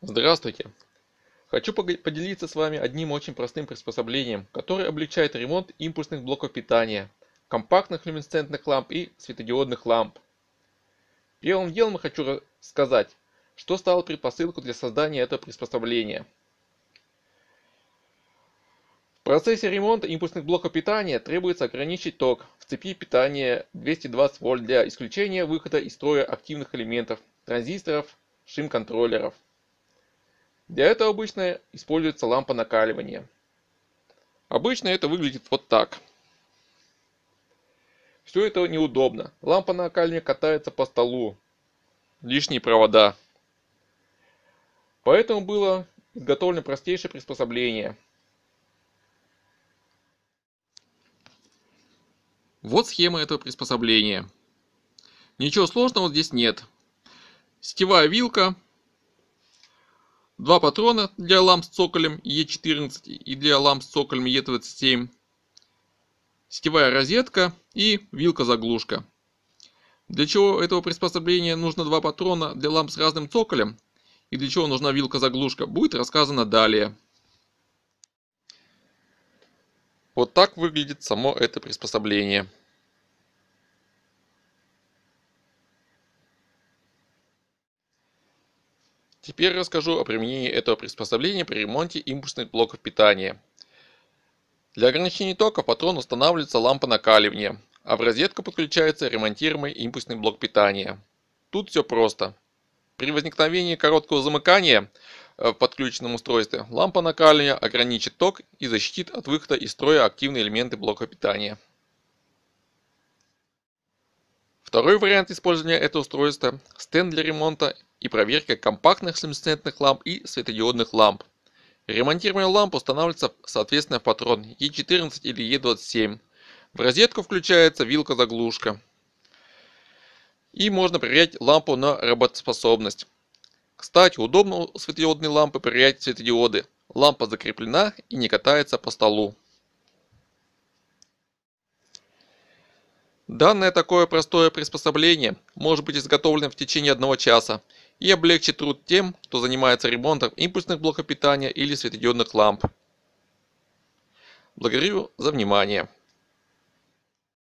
Здравствуйте! Хочу поделиться с вами одним очень простым приспособлением, которое облегчает ремонт импульсных блоков питания, компактных люминесцентных ламп и светодиодных ламп. Первым делом хочу сказать, что стало предпосылкой для создания этого приспособления. В процессе ремонта импульсных блоков питания требуется ограничить ток в цепи питания 220 вольт для исключения выхода из строя активных элементов, транзисторов, шим-контроллеров. Для этого обычно используется лампа накаливания. Обычно это выглядит вот так. Все это неудобно. Лампа накаливания катается по столу. Лишние провода. Поэтому было изготовлено простейшее приспособление. Вот схема этого приспособления. Ничего сложного здесь нет. Сетевая вилка, Два патрона для ламп с цоколем Е14 и для ламп с цоколем Е27. Сетевая розетка и вилка-заглушка. Для чего этого приспособления нужно два патрона для ламп с разным цоколем и для чего нужна вилка-заглушка, будет рассказано далее. Вот так выглядит само это приспособление. Теперь расскажу о применении этого приспособления при ремонте импульсных блоков питания. Для ограничения тока в патрон устанавливается лампа накаливания, а в розетку подключается ремонтируемый импульсный блок питания. Тут все просто. При возникновении короткого замыкания э, в подключенном устройстве лампа накаливания ограничит ток и защитит от выхода из строя активные элементы блока питания. Второй вариант использования этого устройства – стенд для ремонта и проверка компактных люминесцентных ламп и светодиодных ламп. Ремонтируемая лампа устанавливается соответственно в патрон Е14 или Е27. В розетку включается вилка-заглушка. И можно проверять лампу на работоспособность. Кстати, удобно у светодиодной лампы проверять светодиоды. Лампа закреплена и не катается по столу. Данное такое простое приспособление может быть изготовлено в течение одного часа и облегчит труд тем, кто занимается ремонтом импульсных блоков питания или светодиодных ламп. Благодарю за внимание.